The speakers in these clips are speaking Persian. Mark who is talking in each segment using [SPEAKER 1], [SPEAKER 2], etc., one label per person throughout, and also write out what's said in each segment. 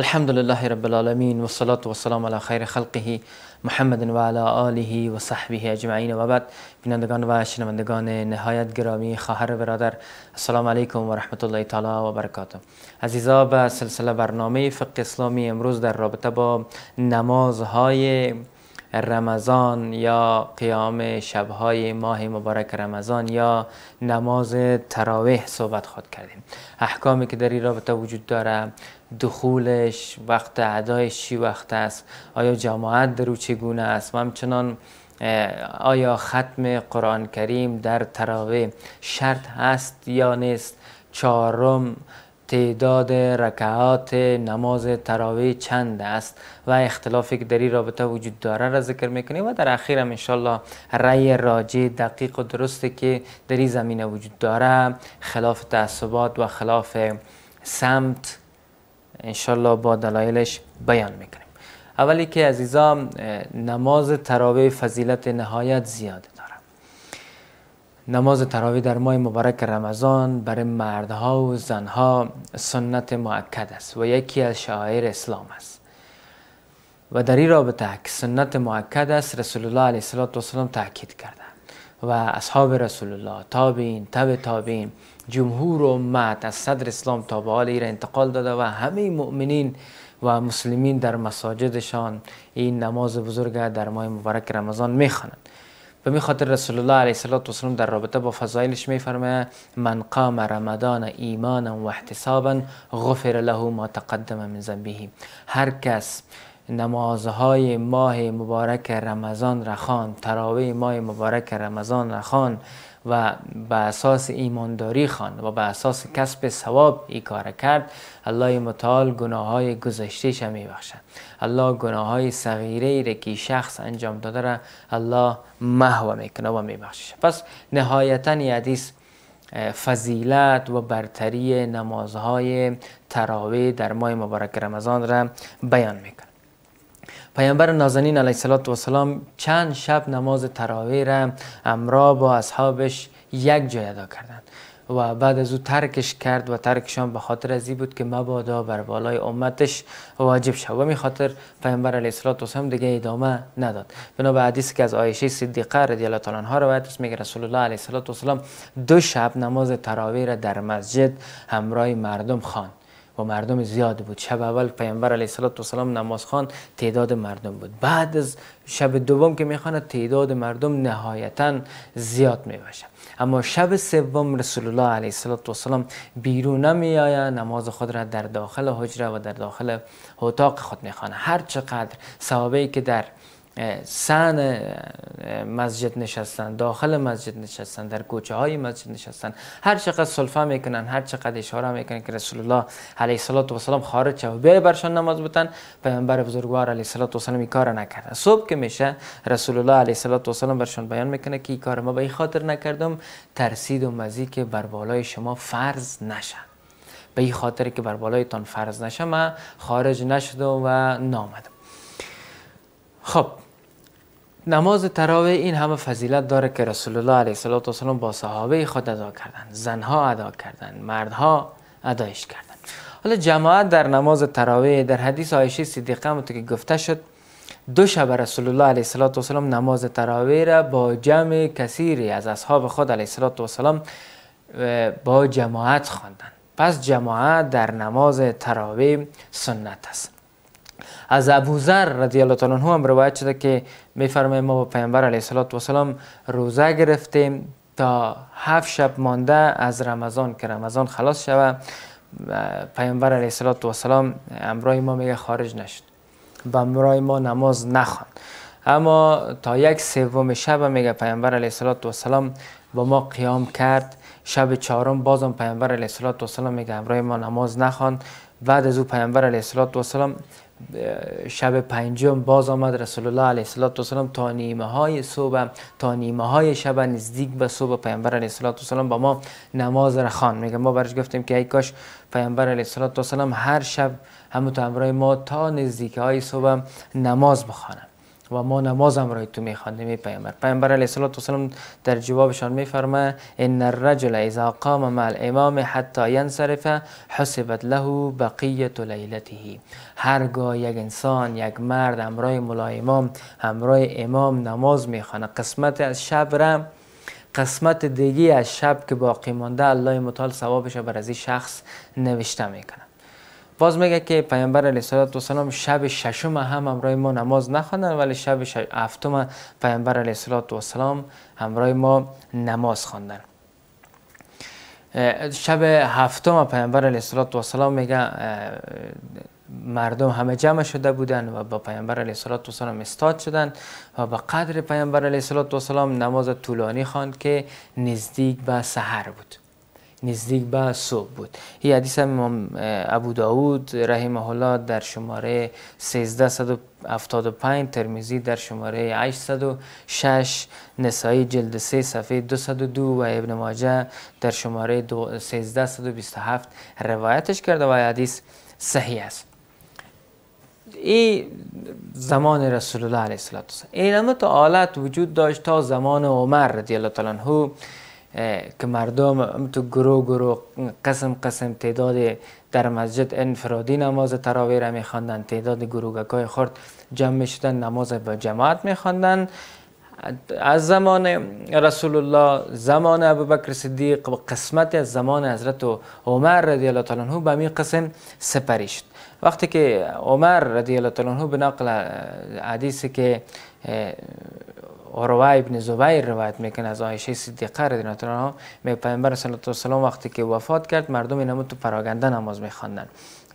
[SPEAKER 1] الحمد لله رب العالمین و والسلام علی سلام خیر خلقه محمد و علی و صحبه اجمعین و بعد بینندگان و شنوندگان نهایت گرامی خواهر برادر السلام علیکم و رحمت الله تعالی و برکاته عزیزا به سلسله برنامه فقه اسلامی امروز در رابطه با نمازهای رمضان یا قیام شبهای ماه مبارک رمضان یا نماز تراویح صحبت خود کردیم احکامی که در این رابطه وجود داره دخولش وقت ادایش چی وقت است آیا جماعت در او چگونه است و همچنان آیا ختم قرآن کریم در تراویح شرط هست یا نیست چهارم تعداد رکعات نماز تراویح چند است و اختلافی که در این رابطه وجود داره را ذکر میکنیم و در اخیر هم انشالله رأی راجع دقیق و درسته که در این زمینه وجود داره خلاف تعصبات و خلاف سمت انشالله با دلایلش بیان میکنیم اولی که عزیزا نماز تراوی فضیلت نهایت زیاد داره نماز تراوی در ماه مبارک رمضان برای مردها و زنها سنت معکد است و یکی از شعائر اسلام است و در این رابطه که سنت معکد است رسول الله علیه السلام تاکید کرده و اصحاب رسول الله تابین تب تابین جمهور امت از صدر اسلام تا به حال انتقال داده و همه مؤمنین و مسلمین در مساجدشان این نماز بزرگ در ماه مبارک رمضان میخوانند به می خاطر رسول الله علیه السلام در رابطه با فضایلش میفرمه من قام رمضان ایمانا و احتسابا غفر له ما تقدم من ذنبه هر کس نمازهای ماه مبارک رمضان را خواند تراوی ماه مبارک رمضان را خواند و به اساس ایمانداری خان و به اساس کسب ثواب ای کار کرد الله متعال گناه های گذشتهش میبخشد الله گناه های صغیره ای را که شخص انجام داده را الله محو میکنه و میبخشش پس نهایتا حدیث فضیلت و برتری نمازهای تراوی در ماه مبارک رمضان را بیان میکنه پیامبر نازنین علیه السلام چند شب نماز تراویح را امرا با اصحابش یک جای ادا کردند و بعد از او ترکش کرد و ترکشان به خاطر ازی بود که مبادا بر بالای امتش واجب شد و می خاطر پیامبر علیه السلام دیگه ادامه نداد بنا به که از عایشه صدیقه رضی الله تعالی عنها روایت است میگه رسول الله علیه السلام دو شب نماز تراویح را در مسجد همراه مردم خواند با مردم زیاد بود شب اول پیامبر علیه السلام نماز خوان تعداد مردم بود بعد از شب دوم که میخواند تعداد مردم نهایتا زیاد باشد. اما شب سوم رسول الله علیه السلام بیرون نمی نماز خود را در داخل حجره و در داخل اتاق خود میخواند هر چقدر صحابه که در سن مسجد نشستن داخل مسجد نشستن در کوچه های مسجد نشستن هر چقدر سلفه میکنن هر چقدر اشاره میکنن که رسول الله علیه صلات و سلام خارج شد بیای برشان نماز بودن پیامبر بزرگوار علیه صلات و السلام کار نکرد صبح که میشه رسول الله علیه صلات و سلام برشان بیان میکنه که این کار ما به این خاطر نکردم و مزی که بر بالای شما فرض نشه به این خاطر که بر بالایتان فرض نشه من خارج نشدم و نامدم خب نماز تراوی این همه فضیلت داره که رسول الله علیه السلام با صحابه خود ادا کردن زنها ادا کردن مردها ادایش کردن حالا جماعت در نماز تراوی در حدیث عایشه صدیقه هم که گفته شد دو شب رسول الله علیه السلام نماز تراوی را با جمع کثیری از اصحاب خود علیه السلام با جماعت خواندند پس جماعت در نماز تراوی سنت است از ابوذر رضی الله تعالی عنه هم روایت شده که می فرمایم ما با پیامبر علیه سلام روزه گرفتیم تا هفت شب مانده از رمضان که رمضان خلاص شوه پیامبر علیه سلام امرای ما میگه خارج نشد و امرای ما نماز نخوان اما تا یک سوم شب میگه پیامبر علیه سلام با ما قیام کرد شب چهارم بازم پیامبر علیه سلام میگه امرای ما نماز نخوان بعد از او پیامبر علیه سلام شب پنجم باز آمد رسول الله علیه السلام تا نیمه های صبح تا نیمه های شب نزدیک به صبح پیامبر علیه السلام با ما نماز را خوان میگه ما برش گفتیم که ای کاش پیامبر علیه السلام هر شب همون همراه ما تا نزدیک های صبح نماز بخوانم و ما نماز هم تو این پیامبر پیامبر علیه السلام در جوابشان میفرما ان الرجل اذا قام مع الامام حتی ینصرف حسبت له بقیه لیلته هرگاه یک انسان یک مرد همراه ملا امام همراه امام نماز میخوانه قسمت از شب را قسمت دیگی از شب که باقی مانده الله متعال ثوابش بر از این شخص نوشته میکنه باز میگه که پیامبر علیه سلام شب ششم هم همراه ما نماز نخواندن ولی شب هفتم پیامبر علیه سلام همراه ما نماز خواندن شب هفتم پیامبر علیه السلام میگه مردم همه جمع شده بودند و با پیامبر علیه السلام استاد شدند و به قدر پیامبر علیه السلام نماز طولانی خواند که نزدیک به سحر بود نزدیک به صبح بود این حدیث هم امام ابو داود رحمه الله در شماره 1375 ترمیزی در شماره 806 نسایی جلد 3 صفحه 202 و ابن ماجه در شماره 1327 روایتش کرده و حدیث صحیح است این زمان رسول الله علیه السلام این همه تا آلت وجود داشت تا زمان عمر رضی الله تعالی که مردم تو گرو گرو قسم قسم تعداد در مسجد انفرادی نماز تراویح را میخواندن تعداد گروگکای های خرد جمع میشدن نماز به جماعت می خواندن از زمان رسول الله زمان ابوبکر صدیق و قسمت از زمان حضرت عمر رضی الله تعالی عنه به این قسم سپری شد وقتی که عمر رضی الله تعالی عنه به نقل حدیثی که عروه ابن زبیر روایت میکنه از عایشه صدیقه رضی الله عنها می پیامبر صلی الله علیه و سلم وقتی که وفات کرد مردم نمود تو پراگنده نماز میخواندند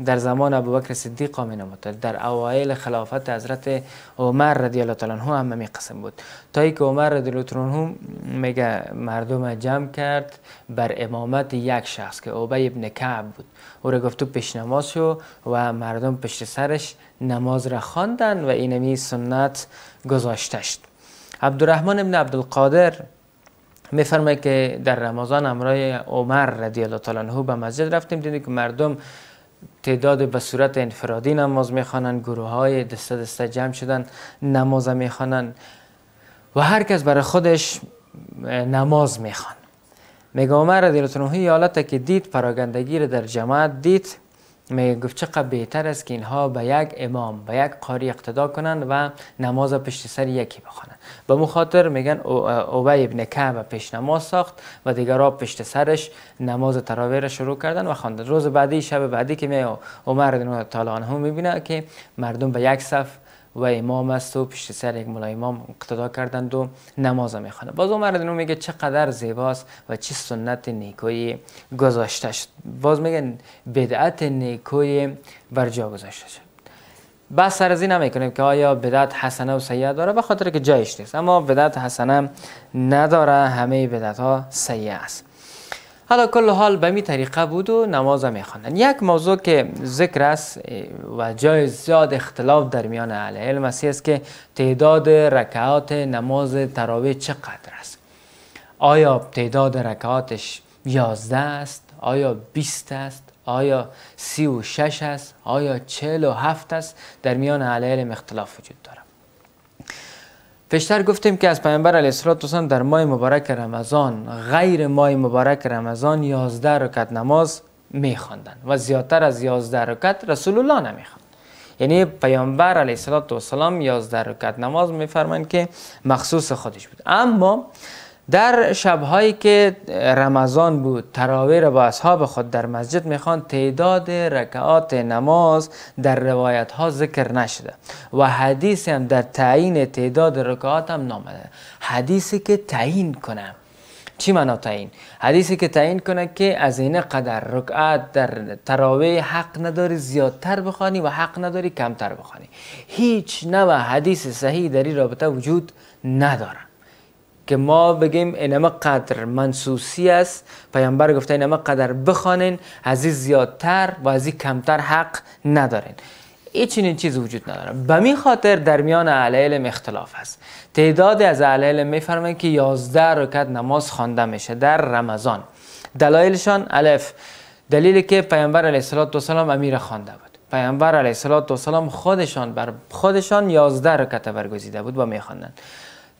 [SPEAKER 1] در زمان ابوبکر صدیق هم نمود در اوایل خلافت حضرت عمر رضی الله تعالی عنه هم می قسم بود تا اینکه عمر رضی الله تعالی عنه میگه مردم جمع کرد بر امامت یک شخص که ابی ابن کعب بود او را گفت تو پیش نماز شو و مردم پشت سرش نماز را خواندن و اینمی سنت گذاشتشت عبدالرحمن ابن عبدالقادر میفرمه که در رمضان امرای عمر رضی الله تعالی عنه به مسجد رفتیم دیدیم که مردم تعداد به صورت انفرادی نماز میخوانند گروه های دسته دسته جمع شدن نماز میخوانند و هر کس برای خودش نماز میخوان میگه عمر رضی الله تعالی عنه حالت که دید پراگندگی را در جماعت دید میگه گفت بهتر است که اینها به یک امام به یک قاری اقتدا کنند و نماز پشت سر یکی بخوانند به مو خاطر میگن اوبی ابن کعب پیش نماز ساخت و دیگرها پشت سرش نماز تراویح را شروع کردن و خواندن روز بعدی شب بعدی که می عمر رضی طالان هم میبینه که مردم به یک صف و امام است و پشت سر یک ملا امام اقتدا کردند و نماز میخوانه باز عمر اینو میگه چقدر زیباست و چه سنت نیکوی گذاشته شد باز میگن بدعت نیکوی بر جا گذاشته شد بس سر از این نمیکنیم که آیا بدعت حسنه و سیعه داره به خاطر که جایش نیست اما بدعت حسنه نداره همه بدعت ها سیعه است حالا کل حال به می طریقه بود و نماز می یک موضوع که ذکر است و جای زیاد اختلاف در میان اهل علم است که تعداد رکعات نماز تراویح چقدر است آیا تعداد رکعاتش 11 است آیا 20 است آیا و 36 است آیا و هفت است در میان اهل علم اختلاف وجود دارد پیشتر گفتیم که از پیامبر علیه السلام در ماه مبارک رمضان غیر ماه مبارک رمضان 11 رکعت نماز میخواندن و زیادتر از 11 رکعت رسول الله نمیخواند یعنی پیامبر علیه السلام 11 رکعت نماز میفرمایند که مخصوص خودش بود اما در شبهایی که رمضان بود تراویه را با اصحاب خود در مسجد میخوان تعداد رکعات نماز در روایت ها ذکر نشده و حدیث هم در تعیین تعداد رکعات هم نامده حدیثی که تعیین کنه چی معنا تعیین حدیثی که تعیین کنه که از این قدر رکعات در تراویه حق نداری زیادتر بخوانی و حق نداری کمتر بخوانی هیچ نوع حدیث صحیح در این رابطه وجود نداره که ما بگیم اینما قدر منسوسی است پیامبر گفته اینما قدر بخوانین از این زیادتر و از این کمتر حق ندارین این چیز وجود نداره به می خاطر در میان اهل علم اختلاف تعداد از اهل علم میفرمایند که 11 رکعت نماز خوانده میشه در رمضان دلایلشان الف دلیلی که پیامبر علیه السلام امیر خوانده بود پیامبر علیه السلام خودشان بر خودشان 11 رکعت برگزیده بود و میخواندند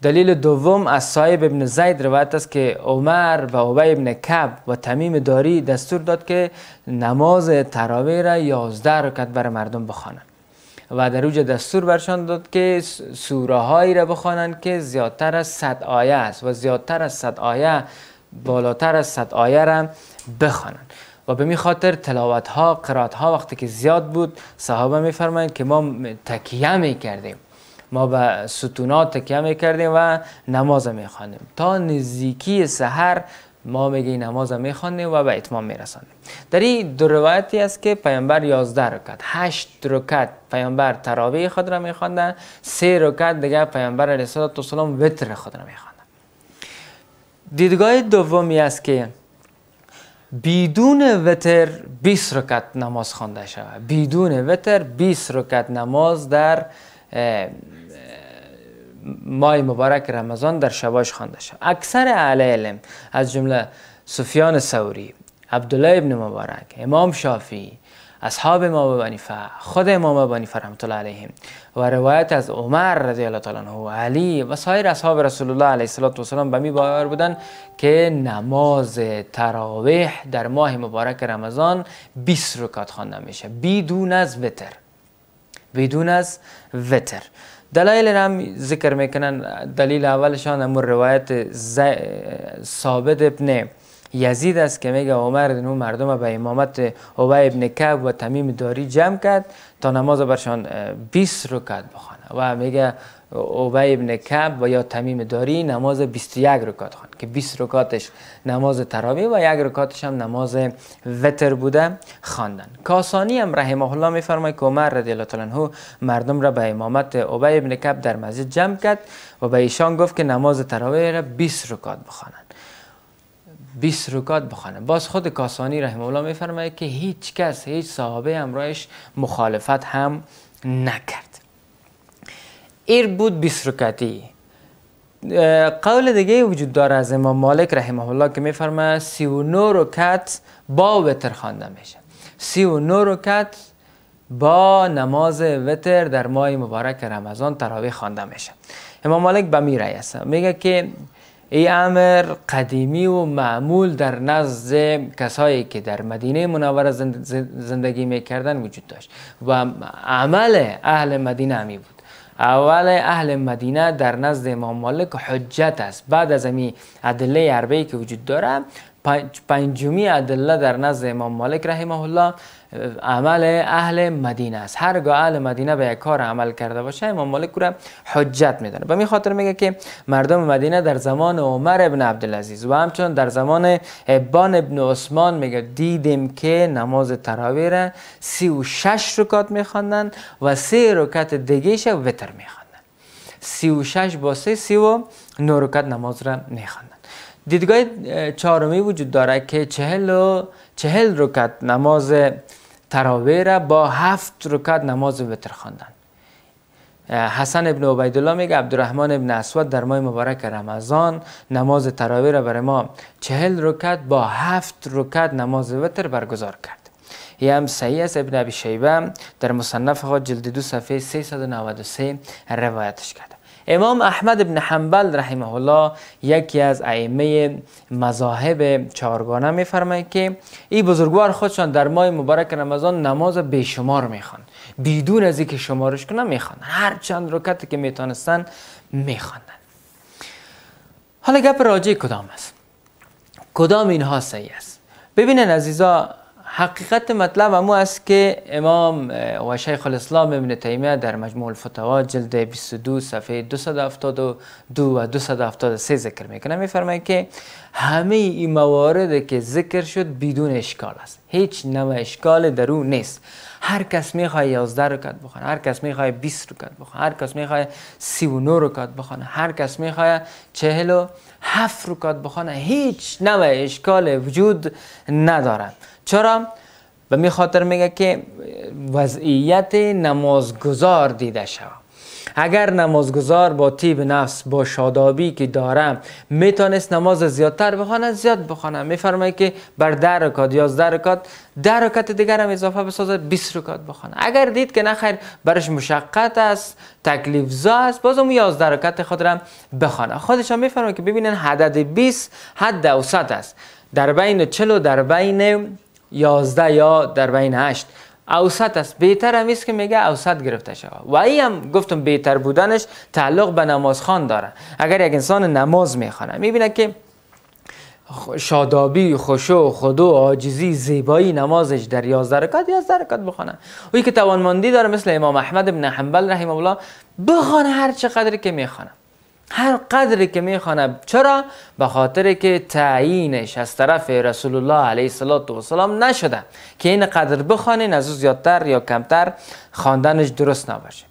[SPEAKER 1] دلیل دوم از صاحب ابن زید روایت است که عمر و عبای ابن کب و تمیم داری دستور داد که نماز تراوی را یازده رکت بر مردم بخوانند و در اوج دستور برشان داد که سوره هایی را بخوانند که زیادتر از صد آیه است و زیادتر از صد آیه بالاتر از صد آیه را بخوانند و به می خاطر تلاوت ها قرات ها وقتی که زیاد بود صحابه می که ما تکیه می کردیم ما به ستونات تکیه کردیم و نماز می خوانیم تا نزدیکی سحر ما میگه نماز می خوانیم و به اتمام رسانیم در این دو روایتی است که پیامبر 11 رکعت 8 رکعت پیامبر تراویح خود را خواندن 3 رکعت دیگه پیامبر علیه السلام وتر خود را خواندن دیدگاه دومی است که بدون وتر 20 رکعت نماز خوانده شود بدون وتر 20 رکعت نماز در ماه مبارک رمضان در شباش خوانده شد اکثر اهل علم از جمله سفیان ثوری عبدالله ابن مبارک امام شافی اصحاب امام بنیفه خود امام بنیفه رحمت الله علیهم و روایت از عمر رضی الله تعالی و علی و سایر اصحاب رسول الله علیه السلام به می باور بودن که نماز تراویح در ماه مبارک رمضان 20 رکعت خوانده میشه بدون از وتر بدون از وتر دلایل هم ذکر میکنن دلیل اولشان امور روایت ثابت ابن یزید است که میگه عمر نو مردم به امامت عبای ابن کعب و تمیم داری جمع کرد تا نماز برشان 20 رکعت بخوانه و میگه اوبای ابن کب و یا تمیم داری نماز 21 رکات خواند که 20 رکاتش نماز تراویح و یک رکاتش هم نماز وتر بوده خواندن کاسانی هم رحمه الله میفرمای که عمر رضی الله تعالی مردم را به امامت اوبای ابن کب در مسجد جمع کرد و به ایشان گفت که نماز تراویح را 20 رکات بخوانند 20 رکات بخوانه باز خود کاسانی رحمه الله میفرمای که هیچ کس هیچ صحابه همراهش مخالفت هم نکرد ایر بود بیس قول دیگه وجود داره از امام مالک رحمه الله که میفرمه سی و نو رکعت با وتر خوانده میشه سی و نو رکعت با نماز وتر در ماه مبارک رمضان تراوی خوانده میشه امام مالک به می است میگه که ای امر قدیمی و معمول در نزد کسایی که در مدینه منوره زندگی میکردن وجود داشت و عمل اهل مدینه همی بود اول اهل مدینه در نزد امام مالک حجت است بعد از امی ادله عربی که وجود داره پنجمی ادله در نزد امام مالک رحمه الله عمل اهل مدینه است هرگاه اهل مدینه به یک کار عمل کرده باشه امام مالک رو حجت میدانه به می خاطر میگه که مردم مدینه در زمان عمر ابن عبدالعزیز و همچنان در زمان ابان ابن عثمان میگه دیدیم که نماز تراویح را سی و شش رکات میخواندن و سه رکات دیگهش وتر میخواندن سی و شش با سی سی و نو رکات نماز را میخوندن دیدگاه چهارمی وجود داره که چهل و چهل رکت نماز تراویح را با هفت رکعت نماز وتر خواندند حسن ابن عبیدالله میگه عبدالرحمن ابن اسود در ماه مبارک رمضان نماز تراویح را برای ما چهل رکعت با هفت رکعت نماز وتر برگزار کرد یه هم صحیح است ابن ابی شیبه در مصنف خود جلد دو صفحه 393 روایتش کرد امام احمد ابن حنبل رحمه الله یکی از ائمه مذاهب چهارگانه میفرمایند که این بزرگوار خودشان در ماه مبارک رمضان نماز بیشمار میخوان بدون از اینکه شمارش کنه میخوان هر چند رکعت که میتونستن میخواندن حالا گپ راجع کدام است کدام اینها صحیح است ببینن عزیزا حقیقت مطلب امو است که امام و شیخ الاسلام ابن تیمیه در مجموع الفتوا جلد 22 صفحه 272 و 273 ذکر میکنه میفرمایه که همه این موارد که ذکر شد بدون اشکال است هیچ نوع اشکال در او نیست هر کس میخواد 11 رکعت بخونه هر کس میخواد 20 رکعت بخونه هر کس میخواد 39 رکعت بخونه هر کس میخواد 47 رکعت بخونه هیچ نوع اشکال وجود ندارد چرا؟ به می خاطر میگه که وضعیت نمازگزار دیده شود اگر نمازگزار با تیب نفس با شادابی که دارم میتونست نماز زیادتر بخونه زیاد بخونه. میفرمایه که بر در رکات یازده رکات در رکات دیگر هم اضافه بسازد 20 رکات بخونه اگر دید که نخیر برش مشقت است تکلیف زا است باز اون 11 رکات خود را بخونه خودش هم میفرمایه که ببینن حدد 20 حد اوسط است در بین 40 در بین یازده یا در بین هشت اوسط است بهتر هم است که میگه اوسط گرفته شود و ای هم گفتم بهتر بودنش تعلق به نمازخان داره اگر یک انسان نماز میخوانه میبینه که شادابی خوشو خدو عاجزی زیبایی نمازش در 11 رکعت 11 رکعت بخونه یکی که توانمندی داره مثل امام احمد بن حنبل رحمه الله بخونه هر چقدر که میخونه هر قدری که میخوانه چرا به خاطر که تعیینش از طرف رسول الله علیه السلام نشده که این قدر بخوانین از او زیادتر یا کمتر خواندنش درست نباشه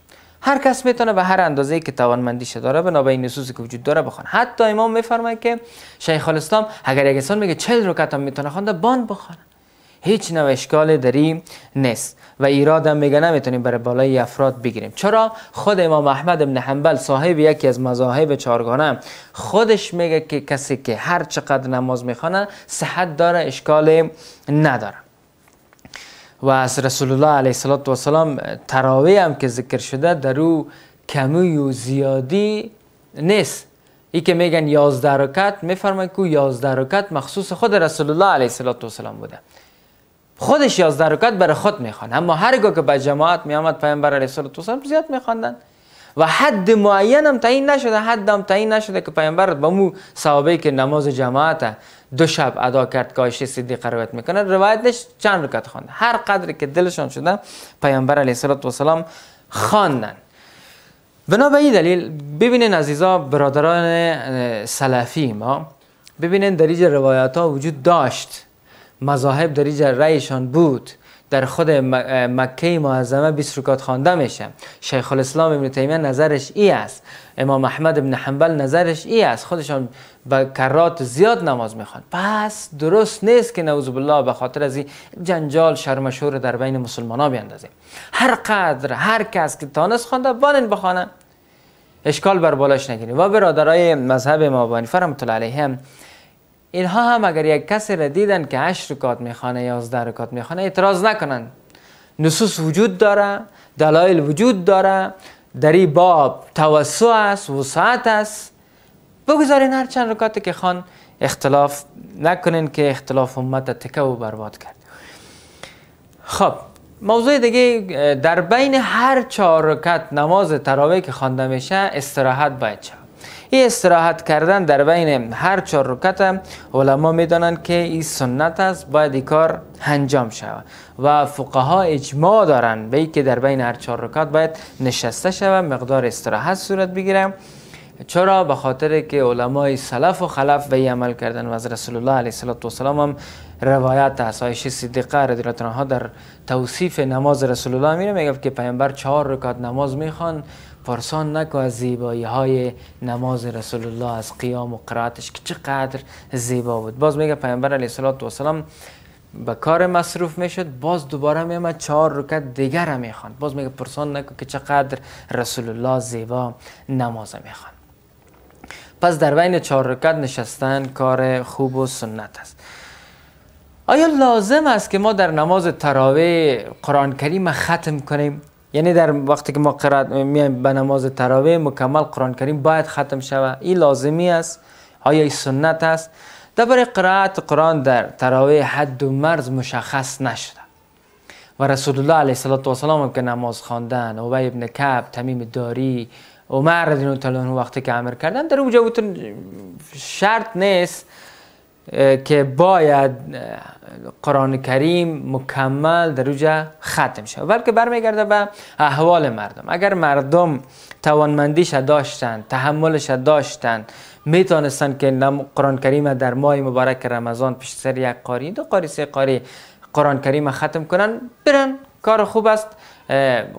[SPEAKER 1] هر کس میتونه به هر اندازه که توانمندیش داره به این نصوصی که وجود داره بخونه حتی امام میفرماید که شیخ الاسلام اگر یک انسان میگه 40 رکعت هم میتونه خونده بان بخونه هیچ نوع اشکال دری نیست و ایراد هم میگه نمیتونیم برای بالای افراد بگیریم چرا خود امام احمد ابن حنبل صاحب یکی از مذاهب چهارگانه خودش میگه که کسی که هر چقدر نماز میخوانه صحت داره اشکال نداره و از رسول الله علیه صلات و سلام تراوی هم که ذکر شده در او کمی و زیادی نیست ای که میگن یازده رکت که یازده رکت مخصوص خود رسول الله علیه صلات و سلام بوده خودش از رکعت برای خود میخواند اما هرگاه که به جماعت میآمد پیامبر علیه سلام زیاد میخواندند و حد معین هم تعیین نشده حد هم تعیین نشده که پیامبر با مو صحابه که نماز جماعت دو شب ادا کرد که آیشه صدیقه روایت میکنه روایتش چند رکعت خواند هر قدر که دلشان شده پیامبر علیه سلام خواندن بنا به این دلیل ببینین عزیزا برادران سلفی ما ببینین در روایت ها وجود داشت مذاهب در اینجا رأیشان بود در خود مکه معظمه 20 رکات خوانده میشه شیخ الاسلام ابن تیمیه نظرش ای است امام احمد ابن حنبل نظرش ای است خودشان به کرات زیاد نماز میخوان پس درست نیست که نعوذ بالله به خاطر از این جنجال شرمشور در بین مسلمان ها بیندازه هر قدر هر کس که تانست خوانده بانین بخوانن اشکال بر بالاش نگیریم و برادرای مذهب ما ابو اینها هم اگر یک کسی را دیدن که 8 رکات میخوانه 11 رکات میخوانه اعتراض نکنن نصوص وجود داره دلایل وجود داره در این باب توسع است وسعت است بگذارین هر چند رکاتی که خوان اختلاف نکنین که اختلاف امت تکه و برباد کرد خب موضوع دیگه در بین هر چهار رکت نماز تراوی که خوانده میشه استراحت باید شود این استراحت کردن در بین هر چهار رکعت علما میدانند که این سنت است باید کار انجام شود و فقها اجماع دارند به که در بین هر چهار رکعت باید نشسته شود مقدار استراحت صورت بگیرم چرا به خاطر که علمای سلف و خلف به عمل کردن و از رسول الله علیه و سلام هم روایت عایشه صدیقه رضی الله عنها در توصیف نماز رسول الله میره میگفت که پیامبر چهار رکعت نماز میخوان پرسان نکو از زیبایی های نماز رسول الله از قیام و قرائتش که چقدر زیبا بود باز میگه پیامبر علیه السلام به کار مصروف میشد باز دوباره میامد چهار رکت دیگر هم میخوند باز میگه پرسان نکو که چقدر رسول الله زیبا نماز میخوند پس در بین چهار رکت نشستن کار خوب و سنت است آیا لازم است که ما در نماز تراوی قرآن کریم ختم کنیم یعنی در وقتی که ما قرات میایم به نماز تراویح مکمل قرآن کریم باید ختم شود این لازمی است آیا این سنت است در برای قرات قرآن در تراویح حد و مرز مشخص نشده و رسول الله علیه الصلاۃ و که نماز خواندن و ابن کعب تمیم داری عمر رضی الله عنه وقتی که امر کردن در اونجا شرط نیست که باید قرآن کریم مکمل در اوجه ختم شد بلکه برمیگرده به احوال مردم اگر مردم توانمندیش داشتند تحملش داشتند میتونستند که قرآن کریم در ماه مبارک رمضان پیش سر یک قاری دو قاری سه قاری قرآن کریم ختم کنن برن کار خوب است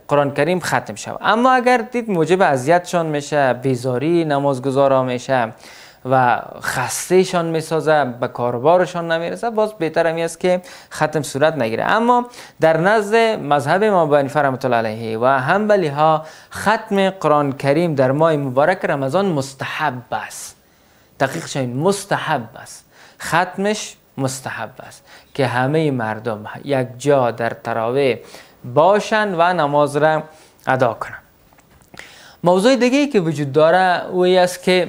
[SPEAKER 1] قرآن کریم ختم شد اما اگر دید موجب اذیتشان میشه بیزاری نمازگزارا میشه و خستهشان میسازه به کاربارشان نمیرسه باز بهتر همی است که ختم صورت نگیره اما در نزد مذهب ما بنی علیه و هم ها ختم قرآن کریم در ماه مبارک رمضان مستحب است دقیق شاید مستحب است ختمش مستحب است که همه مردم یک جا در تراوی باشند و نماز را ادا کنند موضوع دیگه که وجود داره او ای است که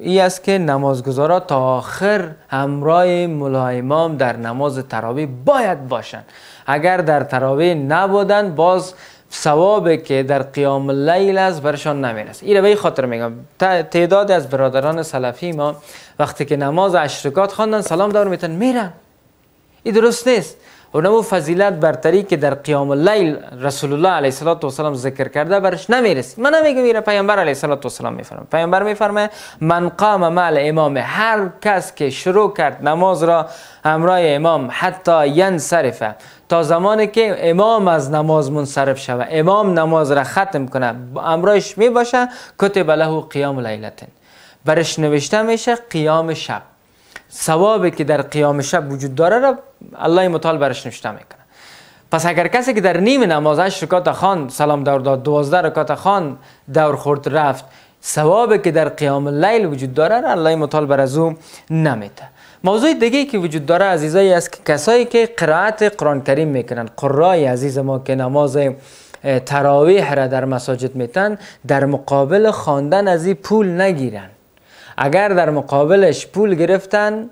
[SPEAKER 1] ای است که نمازگزارا تا آخر همراه ملا امام در نماز تراویح باید باشند اگر در تراویح نبودند باز ثوابی که در قیام لیل است برشان نمیرسه این به خاطر میگم تعداد از برادران سلفی ما وقتی که نماز عشرکات خواندن سلام دار میتن میرن این درست نیست اونم فضیلت برتری که در قیام اللیل رسول الله علیه الصلاۃ و سلام ذکر کرده برش نمیرسی من نمیگم میره پیامبر علیه الصلاۃ و سلام میفرمه پیامبر میفرمه من قام مع امام هر کس که شروع کرد نماز را همراه امام حتی ین صرفه تا زمانی که امام از نماز منصرف شود امام نماز را ختم کنه امرایش میباشه کتب له قیام لیلتن برش نوشته میشه قیام شب ثوابی که در قیام شب وجود داره را الله متعال برش نوشته میکنه پس اگر کسی که در نیم نماز هشت رکات خان سلام دور داد دوازده رکات خان دور خورد رفت ثوابی که در قیام لیل وجود داره را الله متعال بر از نمیده موضوع دیگه که وجود داره عزیزایی است که کسایی که قرائت قرآن کریم میکنن قرای عزیز ما که نماز تراویح را در مساجد میتن در مقابل خواندن از این پول نگیرن اگر در مقابلش پول گرفتن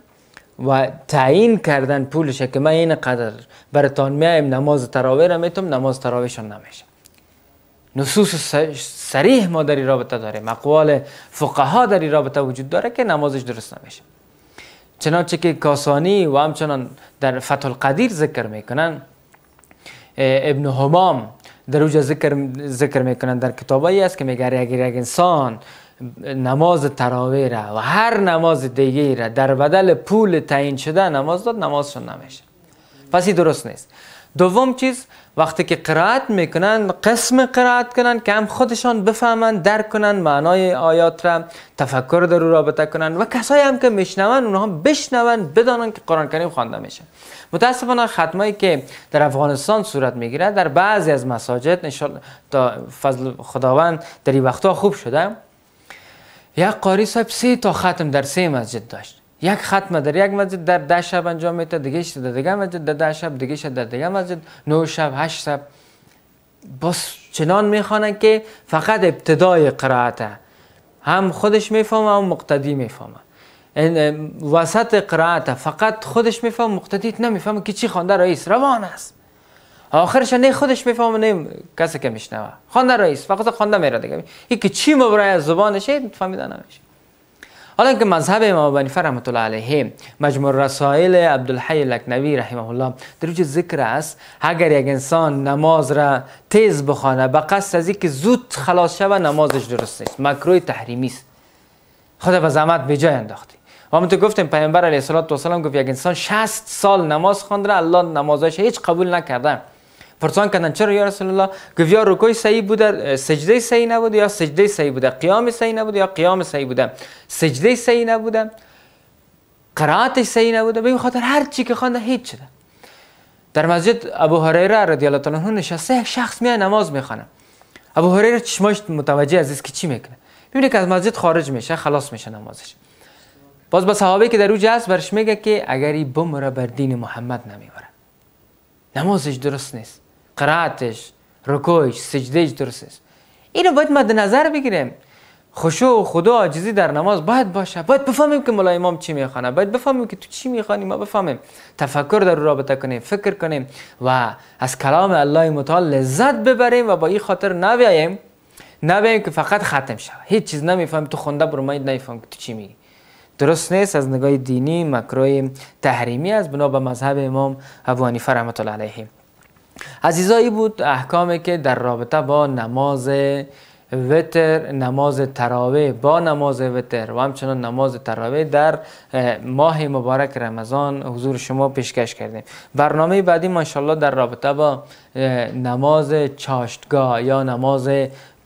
[SPEAKER 1] و تعیین کردن پولش که من اینقدر برتان میایم نماز تراویح را میتونم نماز تراویشون نمیشه نصوص سریح ما در رابطه داره اقوال فقها در رابطه وجود داره که نمازش درست نمیشه چنانچه که کاسانی و همچنان در فتح القدیر ذکر میکنن ابن همام در اوجه ذکر, میکنن در کتابایی است که میگه اگر یک انسان نماز تراویح را و هر نماز دیگه را در بدل پول تعیین شده نماز داد نمازشون نمیشه پس این درست نیست دوم چیز وقتی که قرائت میکنن قسم قرائت کنن که هم خودشان بفهمند درک کنن معنای آیات را تفکر در رابطه کنن و کسایی هم که میشنون اونها بشنون بدانن که قرآن کریم خوانده میشه متاسفانه ختمایی که در افغانستان صورت میگیره در بعضی از مساجد تا فضل خداوند در این وقتها خوب شده یک قاری صاحب سه تا ختم در سه مسجد داشت یک ختم در یک مسجد در ده شب انجام میده دیگه در دیگه مسجد در ده شب دیگه در دیگه مسجد نو شب هشت شب بس چنان میخوانن که فقط ابتدای قرائته هم خودش میفهمه هم مقتدی میفهمه وسط قرائت فقط خودش میفهمه، مقتدیت نمیفهمه که چی خوانده رئیس روان است آخرش نه خودش میفهمه نه کسی که میشنوه خوانده رئیس فقط خوانده میره دیگه این که چی مبرای از زبانش فهمیده نمیشه حالا که مذهب امام بنیفر رحمت الله علیه مجموع رسائل عبدالحی لکنوی رحمه الله در وجه ذکر است اگر یک انسان نماز را تیز بخوانه به قصد از که زود خلاص شوه نمازش درست نیست مکروه تحریمی است خدا به زحمت به جای انداختی و تو گفتیم پیامبر علیه الصلاه و السلام گفت یک انسان 60 سال نماز خواند الله نمازش هیچ قبول نکرده پرسان کردن چرا یا رسول الله گفت یا رکوی صحیح بوده سجده صحیح نبوده یا سجده صحیح بوده قیام صحیح نبود یا قیام صحیح بوده سجده صحیح نبوده قرائتش صحیح نبوده به خاطر هر چی که خوانده هیچ شده در مسجد ابو هریره رضی الله تعالی عنه نشسته یک شخص می نماز میخونه ابو هریره چشمش متوجه از که چی میکنه میبینه که از مسجد خارج میشه خلاص میشه نمازش باز به صحابه که در او هست برش میگه که اگر این بمره بر دین محمد نمیبره نمازش درست نیست قرائتش رکوش سجدهش درست است اینو باید ما در نظر بگیریم خشوع و خدا عاجزی در نماز باید باشه باید بفهمیم که ملا امام چی میخوانه باید بفهمیم که تو چی میخوانی ما بفهمیم تفکر در رابطه کنیم فکر کنیم و از کلام الله متعال لذت ببریم و با این خاطر نبیاییم نبیاییم که فقط ختم شود هیچ چیز نمیفهمیم تو خونده برو ماید نمیفهم که تو چی میگی درست نیست از نگاه دینی مکروی تحریمی است بنا به مذهب امام ابو حنیفه رحمت الله علیه عزیزایی بود احکامی که در رابطه با نماز وتر نماز تراوی با نماز وتر و همچنان نماز تراوی در ماه مبارک رمضان حضور شما پیشکش کردیم برنامه بعدی ماشاءالله در رابطه با نماز چاشتگاه یا نماز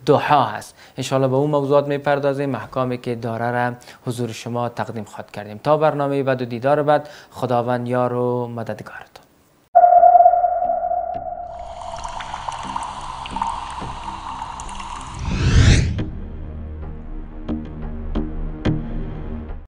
[SPEAKER 1] دوحا هست انشاءالله به اون موضوعات میپردازیم محکامی که داره را حضور شما تقدیم خواد کردیم تا برنامه بعد و دیدار بعد خداوند یار و مددگارتون